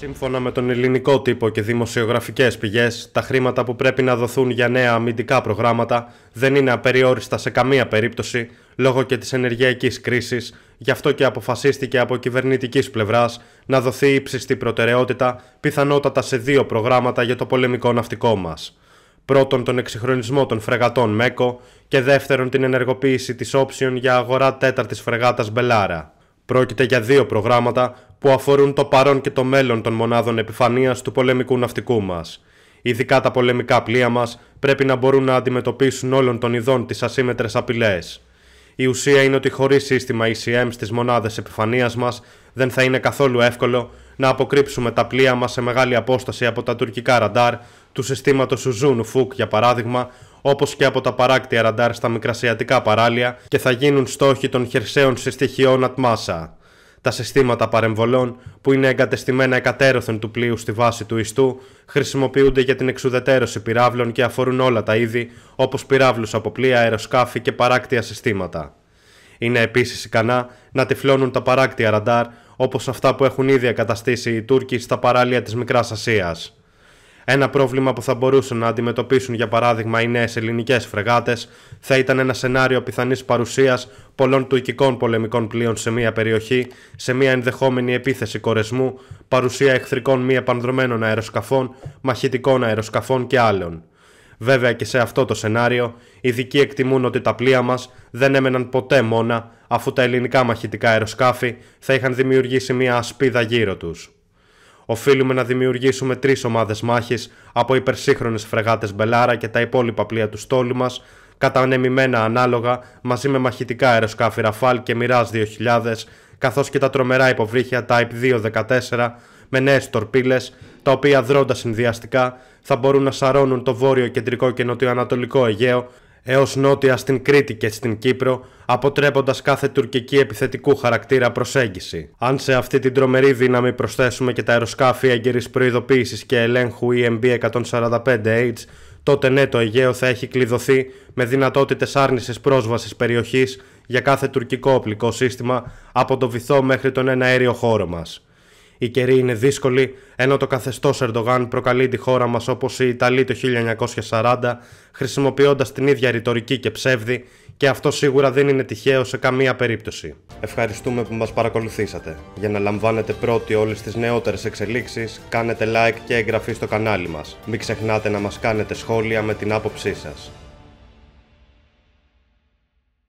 Σύμφωνα με τον ελληνικό τύπο και δημοσιογραφικές πηγές, τα χρήματα που πρέπει να δοθούν για νέα αμυντικά προγράμματα δεν είναι απεριόριστα σε καμία περίπτωση λόγω και της ενεργειακής κρίσης, γι' αυτό και αποφασίστηκε από κυβερνητικής πλευράς να δοθεί ύψιστη προτεραιότητα πιθανότατα σε δύο προγράμματα για το πολεμικό ναυτικό μας. Πρώτον τον εξυγχρονισμό των φρεγατών ΜΕΚΟ και δεύτερον την ενεργοποίηση της όψιων για αγορά τέταρτης φρεγάτας Μπελάρα. Πρόκειται για δύο προγράμματα που αφορούν το παρόν και το μέλλον των μονάδων επιφανείας του πολεμικού ναυτικού μας. Ειδικά τα πολεμικά πλοία μας πρέπει να μπορούν να αντιμετωπίσουν όλων των ειδών τις ασύμετρες απειλές. Η ουσία είναι ότι χωρίς σύστημα ECM στις μονάδες επιφανείας μας δεν θα είναι καθόλου εύκολο να αποκρύψουμε τα πλοία μας σε μεγάλη απόσταση από τα τουρκικά ραντάρ του συστήματος Σουζούνου Φουκ για παράδειγμα, όπως και από τα παράκτια ραντάρ στα μικρασιατικά παράλια και θα γίνουν στόχοι των χερσαίων συστοιχειών ατμάσα. Τα συστήματα παρεμβολών, που είναι εγκατεστημένα εκατέρωθεν του πλοίου στη βάση του ιστού, χρησιμοποιούνται για την εξουδετέρωση πυράβλων και αφορούν όλα τα είδη, όπως πυράβλους από πλοία, αεροσκάφη και παράκτια συστήματα. Είναι επίσης ικανά να τυφλώνουν τα παράκτια ραντάρ, όπως αυτά που έχουν ήδη εγκαταστήσει οι Τούρκοι στα παράλια της Μικράς Ασίας. Ένα πρόβλημα που θα μπορούσαν να αντιμετωπίσουν για παράδειγμα οι νέες ελληνικές φρεγάτες θα ήταν ένα σενάριο πιθανής παρουσίας πολλών τουρκικών πολεμικών πλοίων σε μία περιοχή, σε μία ενδεχόμενη επίθεση κορεσμού, παρουσία εχθρικών μη επανδρομένων αεροσκαφών, μαχητικών αεροσκαφών και άλλων. Βέβαια και σε αυτό το σενάριο, ειδικοί εκτιμούν ότι τα πλοία μας δεν έμεναν ποτέ μόνα, αφού τα ελληνικά μαχητικά αεροσκάφη θα είχαν δημιουργήσει μία ασπίδα γύρω τους. Οφείλουμε να δημιουργήσουμε τρεις ομάδες μάχης από υπερσύγχρονες φρεγάτες Μπελάρα και τα υπόλοιπα πλοία του στόλου μας, κατανεμημένα ανάλογα μαζί με μαχητικά αεροσκάφη Ραφάλ και Mirage 2000, καθώς και τα τρομερά υποβρύχια Type 214 με νέες τορπίλες, τα οποία δρώντα συνδυαστικά θα μπορούν να σαρώνουν το βόρειο, κεντρικό και νοτιοανατολικό Αιγαίο Έως νότια στην Κρήτη και στην Κύπρο, αποτρέποντας κάθε τουρκική επιθετικού χαρακτήρα προσέγγιση. Αν σε αυτή την τρομερή δύναμη προσθέσουμε και τα αεροσκάφη έγκαιρης προειδοποίησης και ελέγχου EMB 145H, τότε ναι το Αιγαίο θα έχει κλειδωθεί με δυνατότητες άρνησης πρόσβασης περιοχής για κάθε τουρκικό οπλικό σύστημα από το βυθό μέχρι τον ένα αέριο χώρο μας. Η καιροί είναι δύσκολη, ενώ το καθεστώς Ερντογάν προκαλεί τη χώρα μας όπως η Ιταλία το 1940, χρησιμοποιώντας την ίδια ρητορική και ψεύδι, και αυτό σίγουρα δεν είναι τυχαίο σε καμία περίπτωση. Ευχαριστούμε που μας παρακολουθήσατε. Για να λαμβάνετε πρώτοι όλες τις νεότερες εξελίξεις, κάνετε like και εγγραφή στο κανάλι μας. Μην ξεχνάτε να μας κάνετε σχόλια με την άποψή σας.